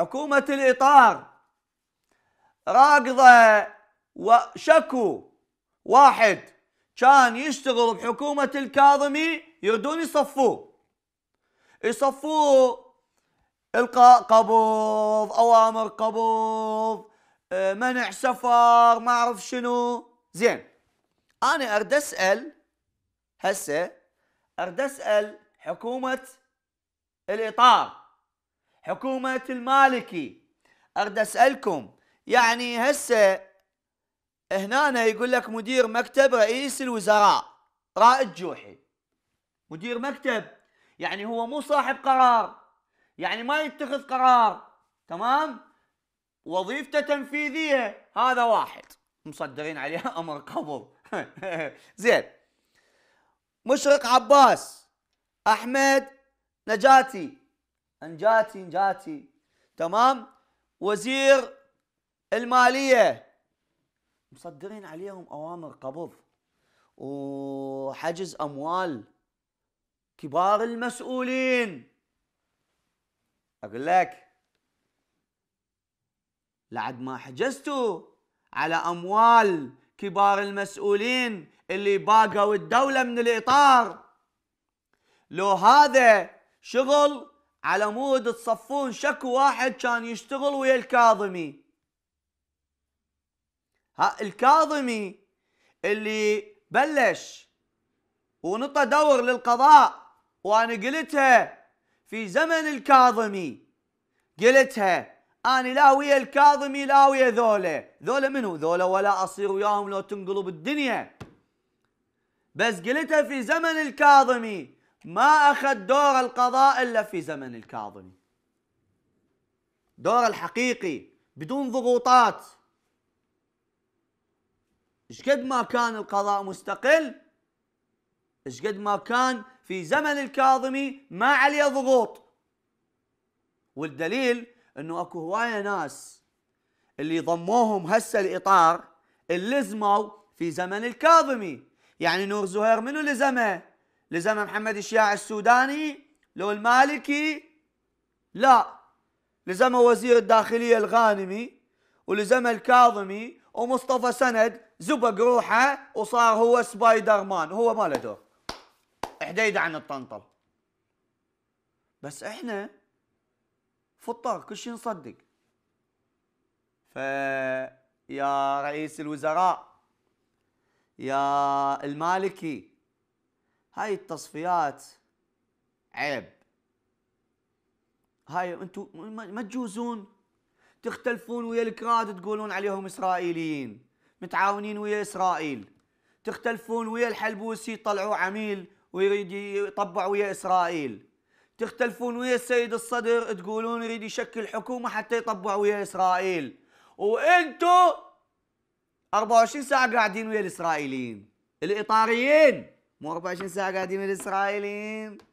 حكومة الإطار راكضة وشكو واحد كان يشتغل بحكومة الكاظمي يردون يصفوه يصفوه إلقاء قبض أوامر قبض آه، منع سفر ما أعرف شنو زين أنا أرد أسأل هسه أرد أسأل حكومة الإطار حكومة المالكي أرد أسألكم يعني هسه هنا يقول لك مدير مكتب رئيس الوزراء رائد جوحي مدير مكتب يعني هو مو صاحب قرار يعني ما يتخذ قرار تمام وظيفته تنفيذيه هذا واحد مصدرين عليه امر قبض زين مشرق عباس احمد نجاتي انجاتي انجاتي تمام وزير الماليه مصدرين عليهم اوامر قبض وحجز اموال كبار المسؤولين اقول لك لعد ما حجزتوا على اموال كبار المسؤولين اللي باقوا الدوله من الاطار لو هذا شغل على مود تصفون شكو واحد كان يشتغل ويا الكاظمي ها الكاظمي اللي بلش ونطى دور للقضاء وانا قلتها في زمن الكاظمي قلتها انا لا ويا الكاظمي لا ويا ذولا ذولا منو ذولا ولا اصير وياهم لو تنقلب الدنيا بس قلتها في زمن الكاظمي ما أخذ دور القضاء إلا في زمن الكاظمي دور الحقيقي بدون ضغوطات شقد ما كان القضاء مستقل شقد ما كان في زمن الكاظمي ما عليه ضغوط والدليل انه اكو هوايه ناس اللي ضموهم هسه الاطار زموا في زمن الكاظمي يعني نور زهير منو لزمه؟ لزم محمد الشيعة السوداني لو المالكي لا لزم وزير الداخلية الغانمي ولزم الكاظمي ومصطفى سند زبق روحه وصار هو سبايدر مان هو ما له دور حديد عن الطنطل بس احنا فطار كل شيء نصدق فيا رئيس الوزراء يا المالكي هاي التصفيات عيب هاي انتو ما تجوزون تختلفون ويا الكراد تقولون عليهم اسرائيليين متعاونين ويا اسرائيل تختلفون ويا الحلبوسي طلعوا عميل ويريد يطبع ويا اسرائيل تختلفون ويا السيد الصدر تقولون يريد يشكل حكومه حتى يطبع ويا اسرائيل وانتو 24 ساعه قاعدين ويا الاسرائيليين الاطاريين مو 24 ساعه قاعدين من الاسرائيليين